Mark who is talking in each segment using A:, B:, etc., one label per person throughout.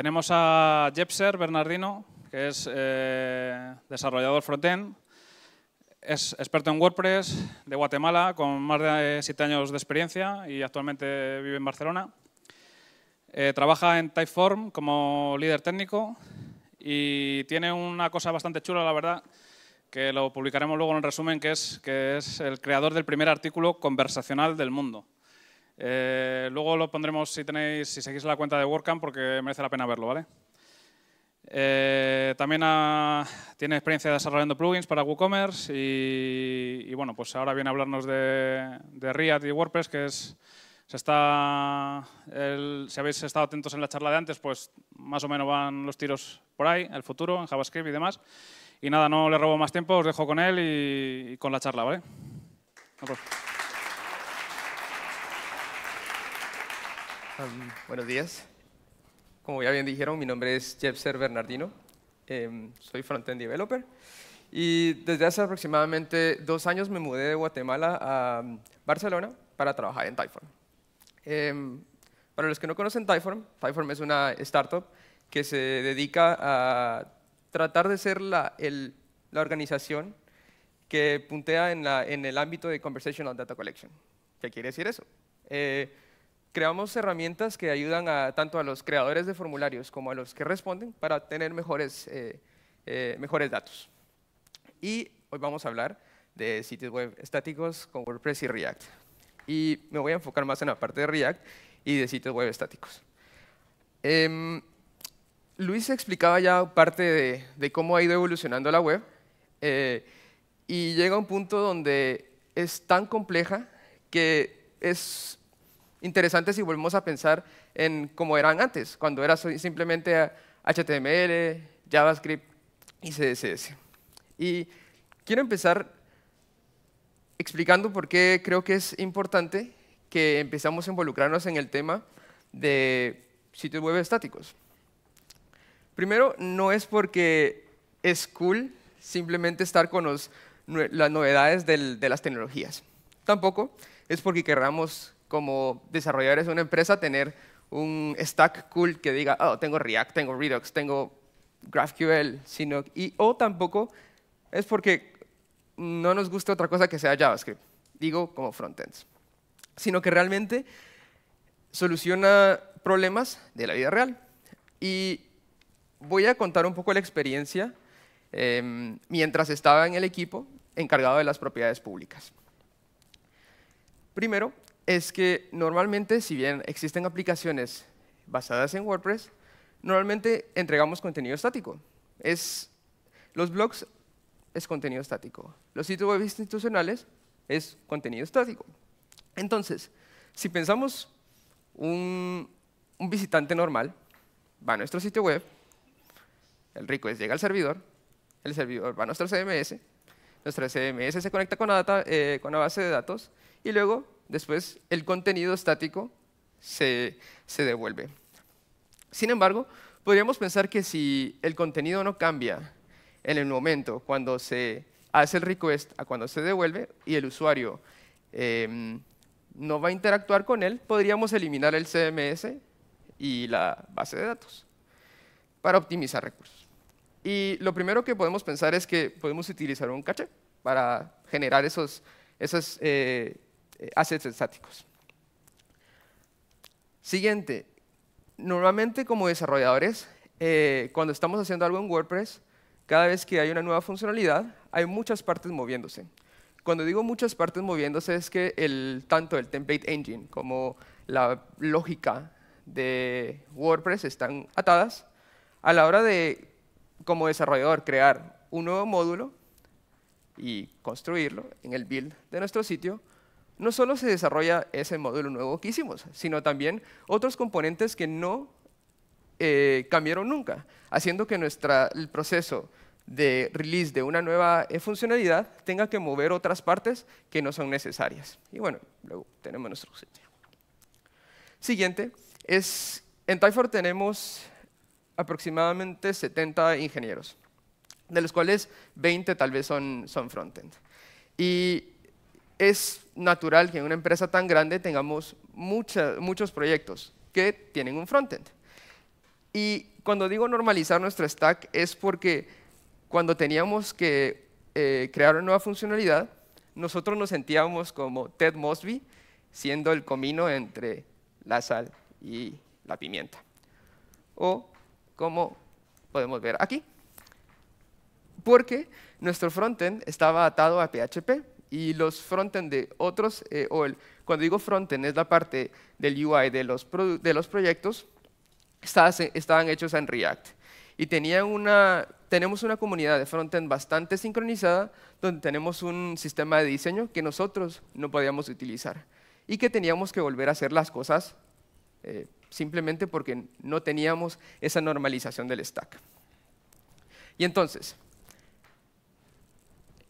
A: Tenemos a Jepser Bernardino, que es eh, desarrollador frontend, es experto en WordPress de Guatemala, con más de siete años de experiencia y actualmente vive en Barcelona. Eh, trabaja en Typeform como líder técnico y tiene una cosa bastante chula, la verdad, que lo publicaremos luego en el resumen, que es, que es el creador del primer artículo conversacional del mundo. Eh, luego lo pondremos si tenéis, si seguís la cuenta de WordCamp porque merece la pena verlo, ¿vale? Eh, también ah, tiene experiencia desarrollando plugins para WooCommerce y, bueno, pues ahora viene a hablarnos de, de React y WordPress, que es se está, si habéis estado atentos en la charla de antes, pues más o menos van los tiros por ahí, el futuro, en JavaScript y demás. Y nada, no le robo más tiempo, os dejo con él y, con la charla, ¿vale?
B: buenos días. Como ya bien dijeron, mi nombre es Jepser Bernardino. soy em, soy frontend developer. Y desde hace aproximadamente dos años me mudé de Guatemala a Barcelona para trabajar en Typeform. Em, para los que no conocen Typeform, Typeform es una startup que se dedica a tratar de ser la, organización que puntea en, el ámbito de Conversational Data Collection. ¿Qué quiere decir eso? Eh, creamos herramientas que ayudan a, tanto a los creadores de formularios como a los que responden para tener mejores, eh, eh, mejores datos. Y hoy vamos a hablar de sitios web estáticos con WordPress y React. Y me voy a enfocar más en la parte de React y de sitios web estáticos. Em, Luis explicaba ya parte de, de, cómo ha ido evolucionando la web eh, y llega un punto donde es tan compleja que es interesante si volvemos a pensar en cómo eran antes, cuando era simplemente HTML, JavaScript y CSS. Y quiero empezar explicando por qué creo que es importante que empezamos a involucrarnos en el tema de sitios web estáticos. Primero, no es porque es cool simplemente estar con las novedades de las tecnologías. Tampoco es porque querramos como desarrolladores de una empresa tener un stack cool que diga, oh, tengo React, tengo Redux, tengo GraphQL, sino, y, o tampoco es porque no nos gusta otra cosa que sea JavaScript, digo como frontends, sino que realmente soluciona problemas de la vida real. Y voy a contar un poco la experiencia em, mientras estaba en el equipo encargado de las propiedades públicas. Primero, es que normalmente, si bien existen aplicaciones basadas en WordPress, normalmente entregamos contenido estático. Es, los blogs es contenido estático. Los sitios web institucionales es contenido estático. Entonces, si pensamos un, visitante normal, va a nuestro sitio web, el request llega al servidor, el servidor va a nuestro CMS, nuestro CMS se conecta con, data, eh, con la base de datos y luego después el contenido estático se, devuelve. Sin embargo, podríamos pensar que si el contenido no cambia en el momento cuando se hace el request a cuando se devuelve y el usuario em, no va a interactuar con él, podríamos eliminar el CMS y la base de datos para optimizar recursos. Y lo primero que podemos pensar es que podemos utilizar un cache para generar esos, esas eh, eh, assets estáticos. Siguiente, normalmente como desarrolladores, eh, cuando estamos haciendo algo en WordPress, cada vez que hay una nueva funcionalidad, hay muchas partes moviéndose. Cuando digo muchas partes moviéndose es que el, tanto el template engine como la lógica de WordPress están atadas. A la hora de, como desarrollador, crear un nuevo módulo y construirlo en el build de nuestro sitio, no solo se desarrolla ese módulo nuevo que hicimos, sino también otros componentes que no eh, cambiaron nunca, haciendo que nuestra, el proceso de release de una nueva eh, funcionalidad tenga que mover otras partes que no son necesarias. Y bueno, luego tenemos nuestro sitio. Siguiente es, en Typhor tenemos aproximadamente 70 ingenieros, de los cuales 20 tal vez son, son end Y es natural que en una empresa tan grande tengamos muchos proyectos que tienen un frontend. Y cuando digo normalizar nuestro stack es porque cuando teníamos que eh, crear una nueva funcionalidad, nosotros nos sentíamos como Ted Mosby, siendo el comino entre la sal y la pimienta. O como podemos ver aquí. Porque nuestro frontend estaba atado a PHP y los frontend de otros, eh, o el, cuando digo frontend es la parte del UI de los, de los proyectos, estaban, estaban hechos en React. Y tenían una, tenemos una comunidad de frontend bastante sincronizada, donde tenemos un sistema de diseño que nosotros no podíamos utilizar y que teníamos que volver a hacer las cosas eh, simplemente porque no teníamos esa normalización del stack. Y entonces,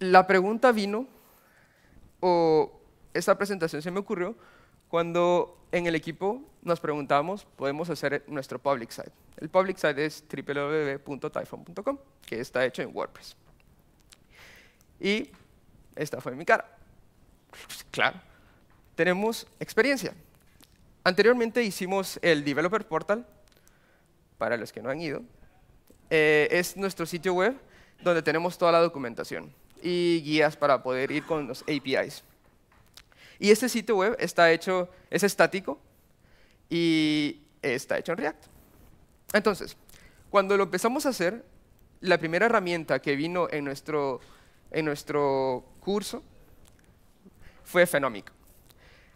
B: la pregunta vino o esta presentación se me ocurrió cuando en el equipo nos preguntamos, podemos hacer nuestro public site. El public site es www.typhon.com, que está hecho en WordPress. Y esta fue mi cara. Claro, tenemos experiencia. Anteriormente hicimos el Developer Portal, para los que no han ido. Eh, es nuestro sitio web donde tenemos toda la documentación y guías para poder ir con los APIs. Y este sitio web está hecho, es estático y está hecho en React. Entonces, cuando lo empezamos a hacer, la primera herramienta que vino en nuestro, en nuestro curso fue Phenomic.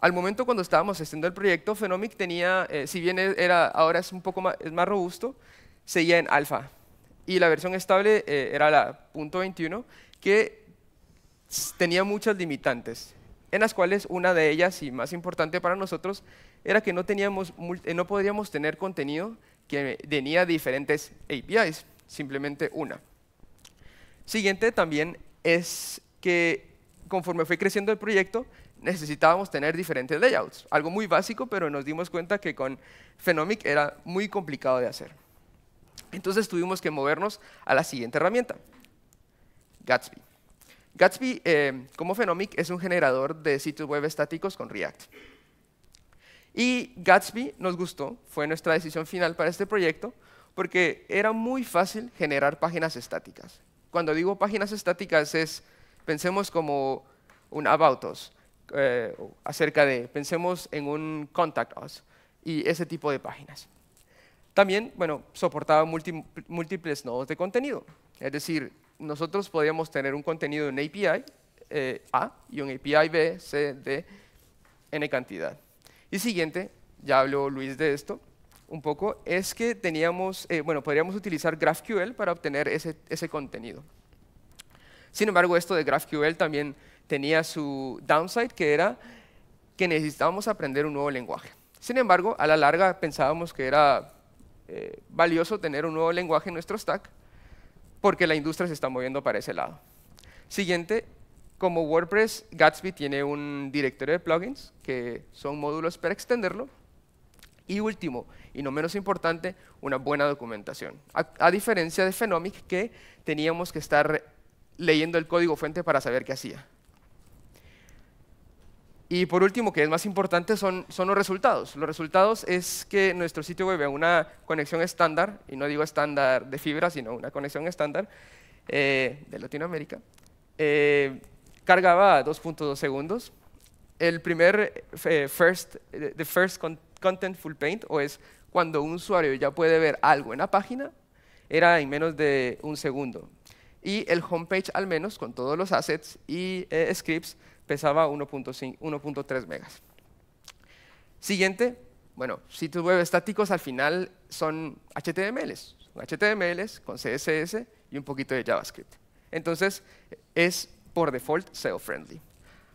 B: Al momento cuando estábamos haciendo el proyecto, Phenomic tenía, eh, si bien e-, era, ahora es un poco más, robusto, seguía en alfa. Y la versión estable eh, era la .21 que tenía muchas limitantes, en las cuales una de ellas, y más importante para nosotros, era que no, teníamos, eh, no podíamos tener contenido que tenía diferentes APIs, simplemente una. Siguiente también es que conforme fue creciendo el proyecto, necesitábamos tener diferentes layouts. Algo muy básico, pero nos dimos cuenta que con Phenomic era muy complicado de hacer. Entonces tuvimos que movernos a la siguiente herramienta, Gatsby. Gatsby, eh, como Phenomic, es un generador de sitios web estáticos con React. Y Gatsby nos gustó, fue nuestra decisión final para este proyecto, porque era muy fácil generar páginas estáticas. Cuando digo páginas estáticas es, pensemos como un about us, eh, acerca de, pensemos en un contact us y ese tipo de páginas. También, bueno, soportaba múltiples nodos de contenido, es decir, nosotros podíamos tener un contenido en API eh, A y un API B, C, D, N cantidad. Y siguiente, ya habló Luis de esto un poco, es que teníamos, eh, bueno, podríamos utilizar GraphQL para obtener ese, contenido. Sin embargo, esto de GraphQL también tenía su downside, que era que necesitábamos aprender un nuevo lenguaje. Sin embargo, a la larga pensábamos que era eh, valioso tener un nuevo lenguaje en nuestro stack, porque la industria se está moviendo para ese lado. Siguiente, como WordPress, Gatsby tiene un directorio de plugins, que son módulos para extenderlo. Y último, y no menos importante, una buena documentación. A, diferencia de Phenomic, que teníamos que estar leyendo el código fuente para saber qué hacía. Y por último, que es más importante, son, son los resultados. Los resultados es que nuestro sitio web una conexión estándar, y no digo estándar de fibra, sino una conexión estándar eh, de Latinoamérica. Eh, cargaba 2.2 segundos. El primer eh, first, eh, the first content full paint, o es cuando un usuario ya puede ver algo en la página, era en menos de un segundo. Y el homepage, al menos, con todos los assets y scripts, pesaba 1.3 megas. Siguiente, bueno, sitios web estáticos al final son HTMLs, HTMLs con CSS y un poquito de JavaScript. Entonces, es por default SEO-friendly.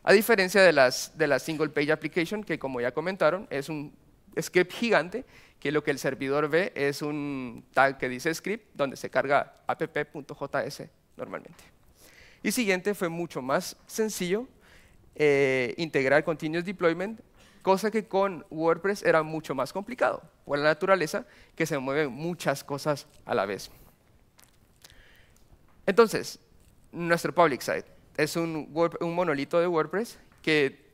B: A diferencia de las, de las single page application, que como ya comentaron, es un script gigante, que lo que el servidor ve es un tag que dice script, donde se carga app.js normalmente. Y siguiente fue mucho más sencillo eh, integrar Continuous Deployment, cosa que con WordPress era mucho más complicado, por la naturaleza que se mueven muchas cosas a la vez. Entonces, nuestro public site es un, un monolito de WordPress que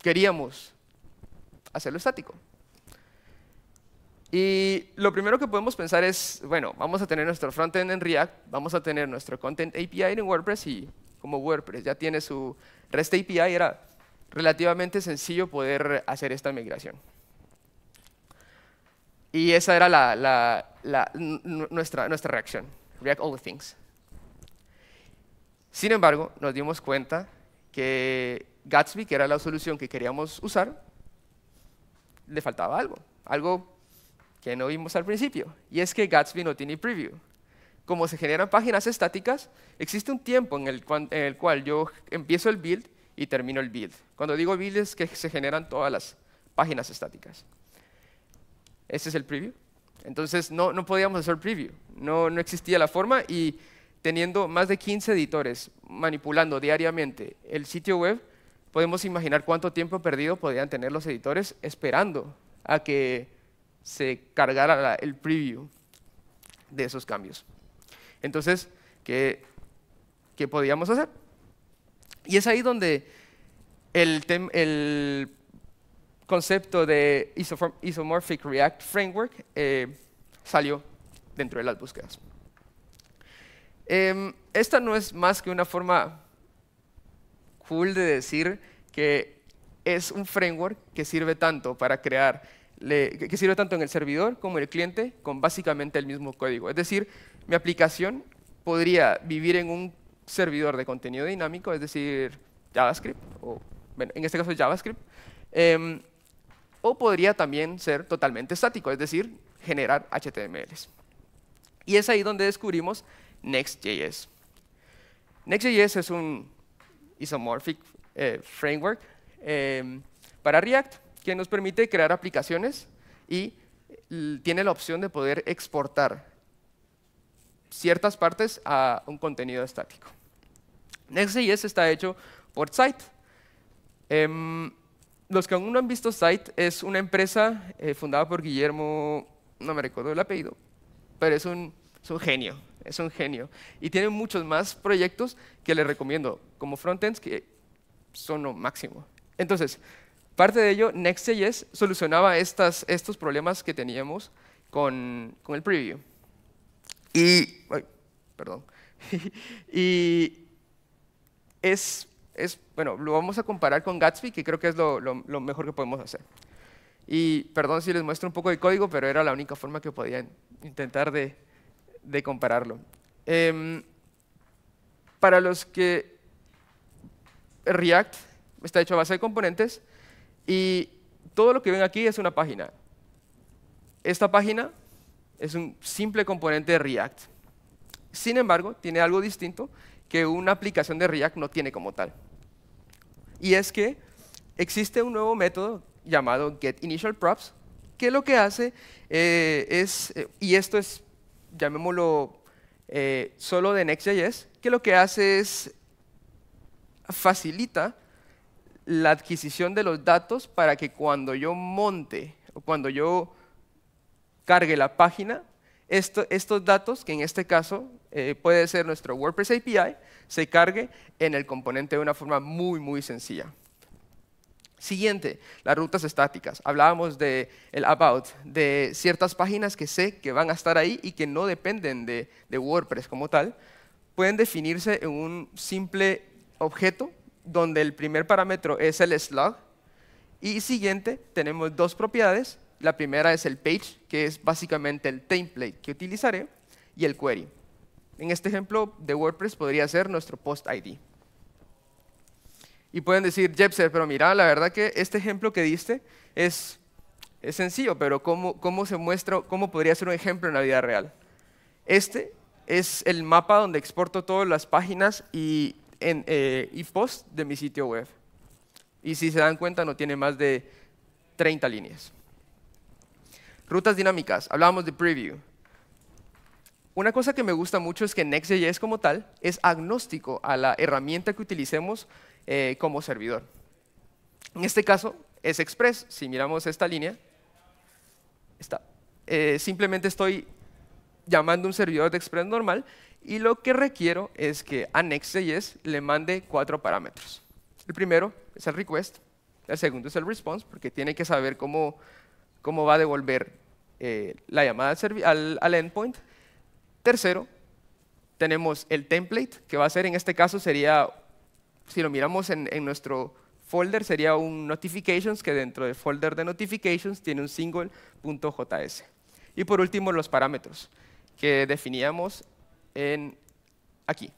B: queríamos hacerlo estático. Y lo primero que podemos pensar es, bueno, vamos a tener nuestro frontend en React, vamos a tener nuestro content API en WordPress y como WordPress ya tiene su REST API, era relativamente sencillo poder hacer esta migración. Y esa era nuestra, nuestra reacción, React All Things. Sin embargo, nos dimos cuenta que Gatsby, que era la solución que queríamos usar, le faltaba algo, algo que no vimos al principio, y es que Gatsby no tiene preview como se generan páginas estáticas, existe un tiempo en el, cual, yo empiezo el build y termino el build. Cuando digo build es que se generan todas las páginas estáticas. Ese es el preview. Entonces no, podíamos hacer preview, no, no existía la forma y teniendo más de 15 editores manipulando diariamente el sitio web, podemos imaginar cuánto tiempo perdido podían tener los editores esperando a que se cargara el preview de esos cambios. Entonces, ¿qué, podíamos hacer? Y es ahí donde el, concepto de Isomorphic React Framework eh, salió dentro de las búsquedas. Em, esta no es más que una forma cool de decir que es un framework que sirve tanto para crear, que sirve tanto en el servidor como en el cliente con básicamente el mismo código. Es decir, mi aplicación podría vivir en un servidor de contenido dinámico, es decir, JavaScript, o bueno, en este caso JavaScript, em, o podría también ser totalmente estático, es decir, generar HTMLs. Y es ahí donde descubrimos Next.js. Next.js es un isomorphic eh, framework em, para React que nos permite crear aplicaciones y tiene la opción de poder exportar ciertas partes a un contenido estático. Next.js está hecho por Site. Em, los que aún no han visto Site es una empresa eh, fundada por Guillermo, no me recuerdo el apellido, pero es un, genio, es un genio. Y tiene muchos más proyectos que les recomiendo, como frontends que son lo máximo. Entonces, parte de ello, Next.js solucionaba estos problemas que teníamos con, con el preview. Y, perdón, y es, bueno, lo vamos a comparar con Gatsby, que creo que es lo, mejor que podemos hacer. Y perdón si les muestro un poco de código, pero era la única forma que podía intentar de, compararlo. Em, para los que React está hecho a base de componentes y todo lo que ven aquí es una página. Esta página es un simple componente de React. Sin embargo, tiene algo distinto que una aplicación de React no tiene como tal. Y es que existe un nuevo método llamado getInitialProps, que lo que hace eh, es, eh, y esto es, llamémoslo eh, solo de Next.js, que lo que hace es facilita la adquisición de los datos para que cuando yo monte o cuando yo cargue la página, estos datos, que en este caso eh, puede ser nuestro WordPress API, se cargue en el componente de una forma muy, muy sencilla. Siguiente, las rutas estáticas. Hablábamos de el about, de ciertas páginas que sé que van a estar ahí y que no dependen de, de WordPress como tal. Pueden definirse en un simple objeto donde el primer parámetro es el slug y siguiente tenemos dos propiedades la primera es el page, que es básicamente el template que utilizaré, y el query. En este ejemplo de WordPress podría ser nuestro post ID. Y pueden decir, Jepser, pero mira, la verdad que este ejemplo que diste es, sencillo, pero ¿cómo, se muestra, cómo podría ser un ejemplo en la vida real? Este es el mapa donde exporto todas las páginas y, en, eh, post de mi sitio web. Y si se dan cuenta, no tiene más de 30 líneas. Rutas dinámicas, hablábamos de preview. Una cosa que me gusta mucho es que Next.js como tal es agnóstico a la herramienta que utilicemos eh, como servidor. En este caso es Express. Si miramos esta línea, está. Eh, simplemente estoy llamando un servidor de Express normal y lo que requiero es que a Next.js le mande cuatro parámetros. El primero es el request, el segundo es el response, porque tiene que saber cómo cómo va a devolver eh, la llamada al, endpoint. Tercero, tenemos el template, que va a ser, en este caso, sería, si lo miramos en, nuestro folder, sería un notifications, que dentro del folder de notifications tiene un single.js. Y por último, los parámetros, que definíamos aquí.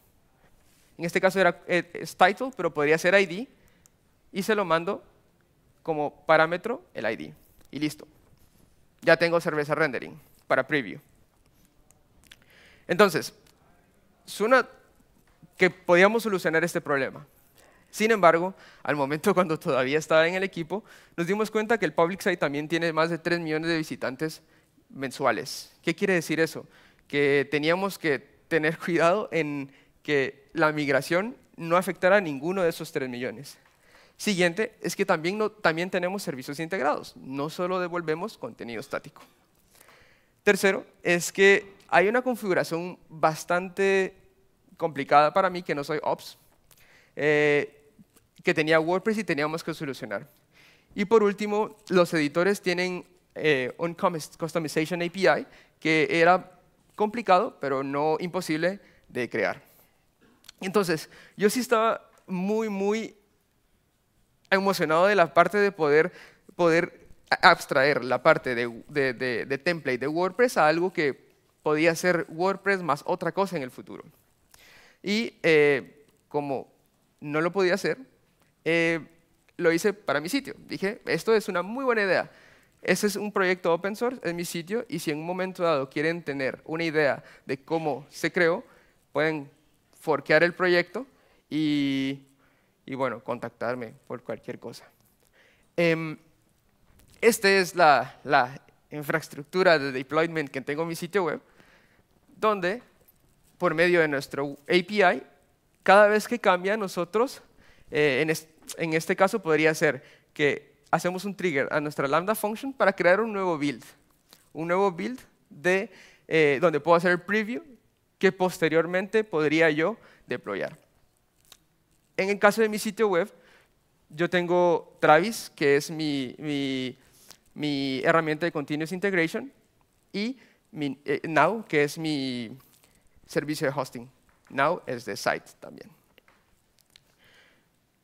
B: En este caso era eh, es title, pero podría ser ID, y se lo mando como parámetro el ID. Y listo. Ya tengo cerveza rendering para preview. Entonces, suena que podíamos solucionar este problema. Sin embargo, al momento cuando todavía estaba en el equipo, nos dimos cuenta que el public site también tiene más de 3 millones de visitantes mensuales. ¿Qué quiere decir eso? Que teníamos que tener cuidado en que la migración no afectara a ninguno de esos 3 millones. Siguiente es que también, también tenemos servicios integrados, no solo devolvemos contenido estático. Tercero es que hay una configuración bastante complicada para mí, que no soy Ops, eh, que tenía WordPress y teníamos que solucionar. Y por último, los editores tienen eh, un customization API, que era complicado, pero no imposible de crear. Entonces, yo sí estaba muy, muy emocionado de la parte de poder, poder abstraer la parte de, de, de, template de WordPress a algo que podía ser WordPress más otra cosa en el futuro. Y eh, como no lo podía hacer, eh, lo hice para mi sitio. Dije, esto es una muy buena idea. Ese es un proyecto open source en mi sitio y si en un momento dado quieren tener una idea de cómo se creó, pueden forkear el proyecto y y bueno, contactarme por cualquier cosa. Em, esta es la, la infraestructura de deployment que tengo en mi sitio web, donde por medio de nuestro API, cada vez que cambia nosotros, eh, en, este caso podría ser que hacemos un trigger a nuestra Lambda function para crear un nuevo build, un nuevo build de, eh, donde puedo hacer preview que posteriormente podría yo deployar. En el caso de mi sitio web, yo tengo Travis, que es mi, herramienta de Continuous Integration, y eh, Now, que es mi servicio de hosting. Now es de site también.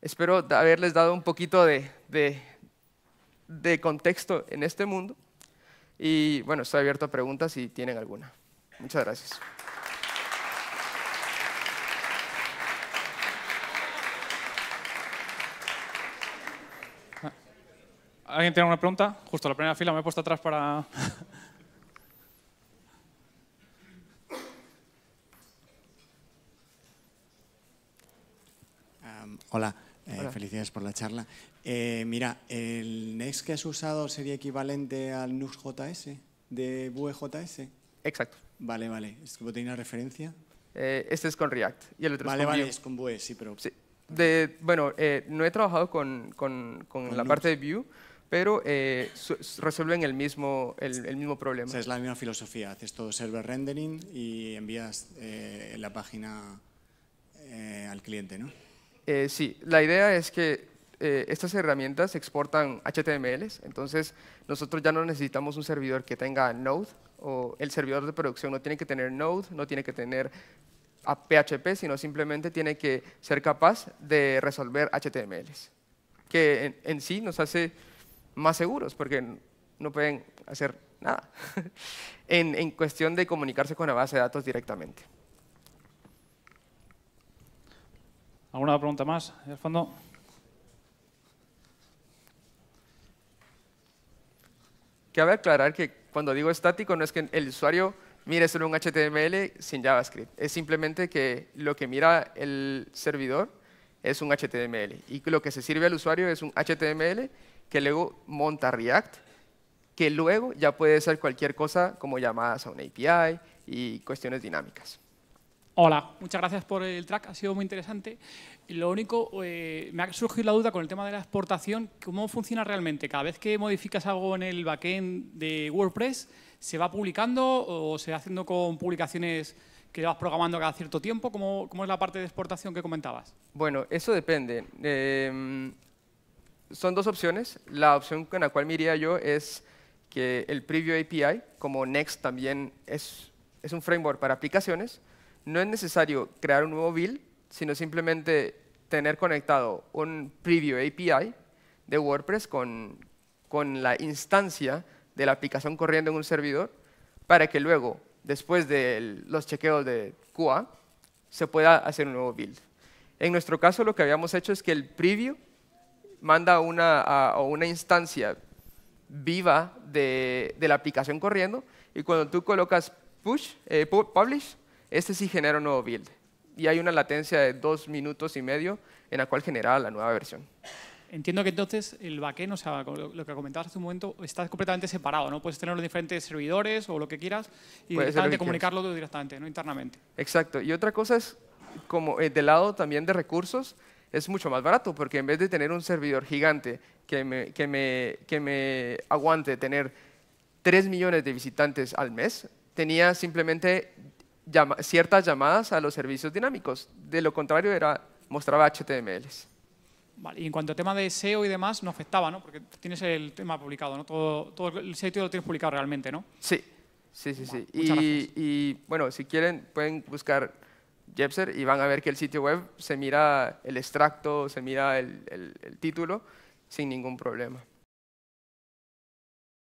B: Espero haberles dado un poquito de, de contexto en este mundo. Y bueno, estoy abierto a preguntas si tienen alguna. Muchas gracias.
A: ¿Alguien tiene una pregunta? Justo la primera fila, me he puesto atrás para...
C: Eh, hola. felicidades por la charla. Eh, mira, ¿el Next que has usado sería equivalente al NuxJS de Vue.js.
B: Exacto. Vale, vale. ¿Es que una referencia? Eh, este es con React y el otro vale, es con Vale, vale, es con Vue, sí, pero... Sí. De, bueno, no he trabajado con, con, con, la parte de Vue, pero eh, resuelven el mismo, el, mismo problema. es la misma filosofía, haces todo server rendering y envías
C: eh, la página eh, al cliente, ¿no?
B: sí, la idea es que estas herramientas exportan HTMLs, entonces nosotros ya no necesitamos un servidor que tenga Node, o el servidor de producción no tiene que tener Node, no tiene que tener PHP, sino simplemente tiene que ser capaz de resolver HTMLs, que en sí nos hace más seguros porque no pueden hacer nada en, cuestión de comunicarse con la base de datos directamente. ¿Alguna pregunta más? al fondo? Cabe aclarar que cuando digo estático no es que el usuario mire solo un HTML sin JavaScript. Es simplemente que lo que mira el servidor es un HTML y lo que se sirve al usuario es un HTML que luego monta React, que luego ya puede ser cualquier cosa como llamadas a una API y cuestiones dinámicas.
C: Hola, muchas gracias por el track, ha sido muy interesante. Lo único, eh, me ha surgido la duda con el tema de la exportación, ¿cómo funciona realmente? ¿Cada vez que modificas algo en el backend de WordPress, se va publicando o se va haciendo con publicaciones que vas programando cada cierto tiempo? ¿Cómo, es la parte de exportación que comentabas?
B: Bueno, eso depende. Em, son dos opciones. La opción con la cual me iría yo es que el Preview API, como Next también es, es un framework para aplicaciones, no es necesario crear un nuevo build, sino simplemente tener conectado un Preview API de WordPress con, con la instancia de la aplicación corriendo en un servidor para que luego, después de los chequeos de QA, se pueda hacer un nuevo build. En nuestro caso, lo que habíamos hecho es que el preview manda una, una instancia viva de, de, la aplicación corriendo y cuando tú colocas push, eh, publish, este sí genera un nuevo build. Y hay una latencia de dos minutos y medio en la cual genera la nueva versión.
C: Entiendo que entonces el backend, o sea, lo que comentabas hace un momento, está completamente separado, ¿no? Puedes tener los diferentes servidores o lo que quieras y comunicarlo directamente, no internamente.
B: Exacto. Y otra cosa es como eh, del lado también de recursos, es mucho más barato porque en vez de tener un servidor gigante que me, que me, que me aguante tener 3 millones de visitantes al mes, tenía simplemente ciertas llamadas a los servicios dinámicos. De lo contrario, era, mostraba HTMLs.
C: Vale, y en cuanto al tema de SEO y demás, no afectaba, ¿no? Porque tienes el tema publicado, ¿no? Todo, todo el sitio e lo tienes publicado realmente, ¿no?
B: Sí, sí, sí. y, bueno, si quieren, pueden buscar y van a ver que el sitio web se mira el extracto, se mira el título sin ningún problema.